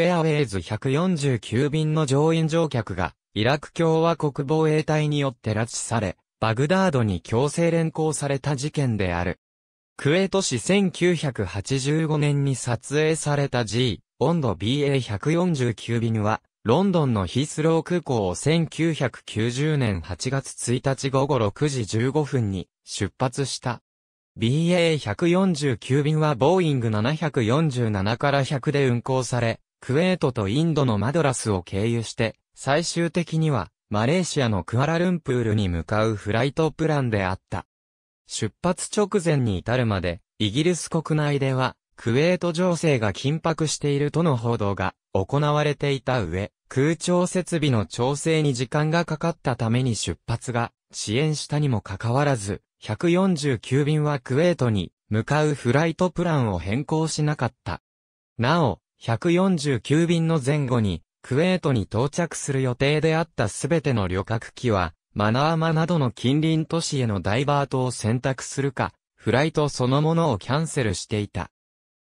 エアウェイズ149便の乗員乗客が、イラク共和国防衛隊によって拉致され、バグダードに強制連行された事件である。クエート市1985年に撮影された G、温度 BA149 便は、ロンドンのヒースロー空港を1990年8月1日午後6時15分に出発した。BA149 便はボーイング747から100で運航され、クウェートとインドのマドラスを経由して、最終的には、マレーシアのクアラルンプールに向かうフライトプランであった。出発直前に至るまで、イギリス国内では、クウェート情勢が緊迫しているとの報道が行われていた上、空調設備の調整に時間がかかったために出発が遅延したにもかかわらず、149便はクウェートに向かうフライトプランを変更しなかった。なお、149便の前後に、クウェートに到着する予定であったすべての旅客機は、マナーマなどの近隣都市へのダイバートを選択するか、フライトそのものをキャンセルしていた。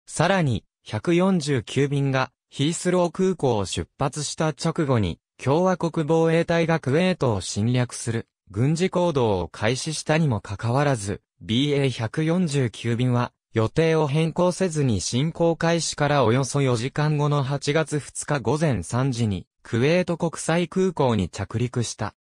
さらに、149便がヒースロー空港を出発した直後に、共和国防衛隊がクウェートを侵略する軍事行動を開始したにもかかわらず、BA149 便は予定を変更せずに進行開始からおよそ4時間後の8月2日午前3時に、クウェート国際空港に着陸した。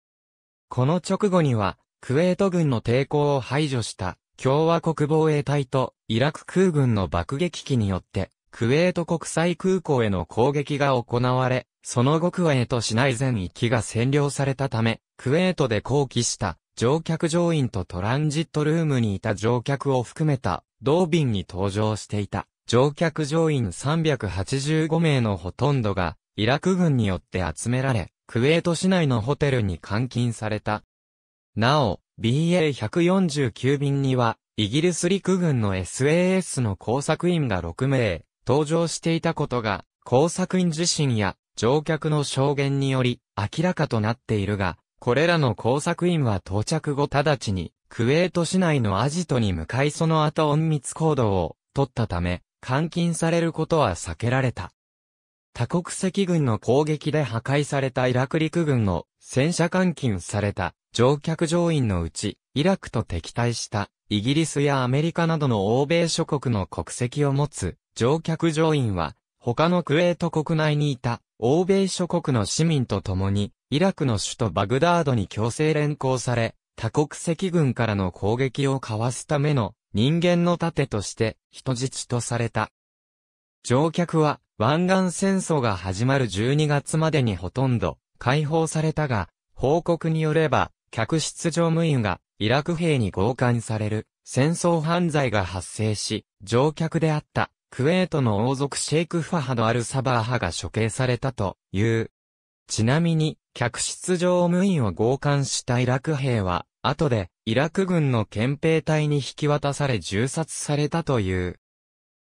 この直後には、クウェート軍の抵抗を排除した共和国防衛隊とイラク空軍の爆撃機によって、クウェート国際空港への攻撃が行われ、その後クウェート市内全域が占領されたため、クウェートで抗議した乗客乗員とトランジットルームにいた乗客を含めた、同便に搭乗していた、乗客乗員385名のほとんどが、イラク軍によって集められ、クウェート市内のホテルに監禁された。なお、BA149 便には、イギリス陸軍の SAS の工作員が6名、搭乗していたことが、工作員自身や乗客の証言により明らかとなっているが、これらの工作員は到着後直ちに、クウェート市内のアジトに向かいその後隠密行動を取ったため、監禁されることは避けられた。多国籍軍の攻撃で破壊されたイラク陸軍の戦車監禁された乗客乗員のうち、イラクと敵対したイギリスやアメリカなどの欧米諸国の国籍を持つ乗客乗員は他のクウェート国内にいた欧米諸国の市民と共に、イラクの首都バグダードに強制連行され、多国籍軍からの攻撃をかわすための人間の盾として人質とされた。乗客は湾岸戦争が始まる12月までにほとんど解放されたが、報告によれば、客室乗務員がイラク兵に強姦される戦争犯罪が発生し、乗客であったクウェートの王族シェイク・ファハド・アル・サバー派が処刑されたという。ちなみに、客室乗務員を強姦したイラク兵は、後で、イラク軍の憲兵隊に引き渡され銃殺されたという。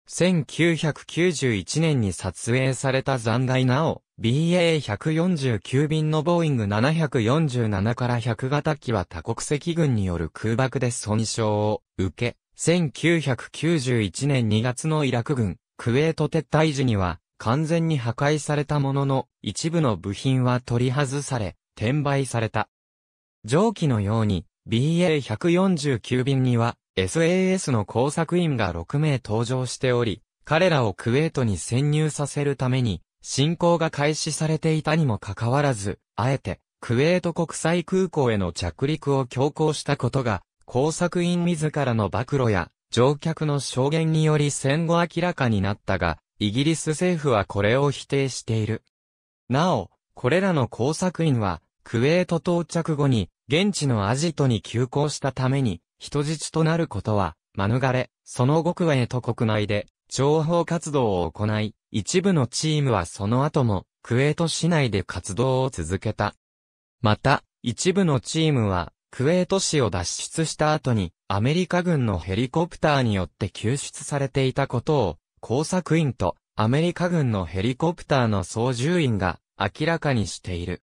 1991年に撮影された残骸なお、BA149 便のボーイング747から100型機は多国籍軍による空爆で損傷を受け、1991年2月のイラク軍、クウェート撤退時には、完全に破壊されたものの、一部の部品は取り外され、転売された。上記のように、BA149 便には、SAS の工作員が6名登場しており、彼らをクウェートに潜入させるために、進行が開始されていたにもかかわらず、あえて、クウェート国際空港への着陸を強行したことが、工作員自らの暴露や、乗客の証言により戦後明らかになったが、イギリス政府はこれを否定している。なお、これらの工作員は、クウェート到着後に、現地のアジトに急行したために、人質となることは、免れ、その後クウェート国内で、情報活動を行い、一部のチームはその後も、クウェート市内で活動を続けた。また、一部のチームは、クウェート市を脱出した後に、アメリカ軍のヘリコプターによって救出されていたことを、工作員とアメリカ軍のヘリコプターの操縦員が明らかにしている。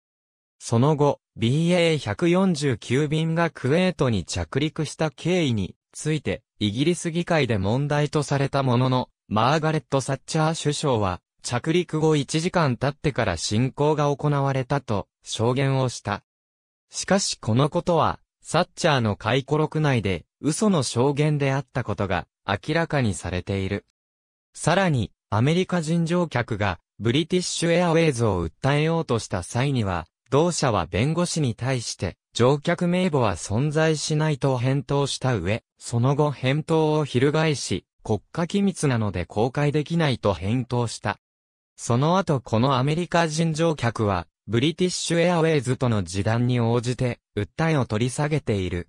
その後、BA149 便がクウェートに着陸した経緯について、イギリス議会で問題とされたものの、マーガレット・サッチャー首相は、着陸後1時間経ってから進行が行われたと証言をした。しかしこのことは、サッチャーの回顧録内で嘘の証言であったことが明らかにされている。さらに、アメリカ人乗客がブリティッシュエアウェイズを訴えようとした際には、同社は弁護士に対して乗客名簿は存在しないと返答した上、その後返答を翻し、国家機密なので公開できないと返答した。その後このアメリカ人乗客は、ブリティッシュエアウェイズとの時談に応じて、訴えを取り下げている。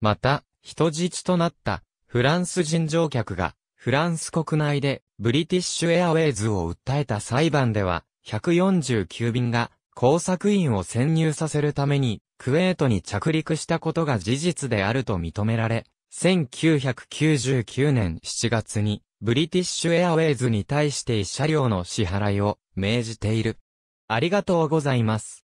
また、人質となった、フランス人乗客が、フランス国内で、ブリティッシュエアウェイズを訴えた裁判では、149便が、工作員を潜入させるために、クウェートに着陸したことが事実であると認められ、1999年7月に、ブリティッシュエアウェイズに対して慰謝料の支払いを命じている。ありがとうございます。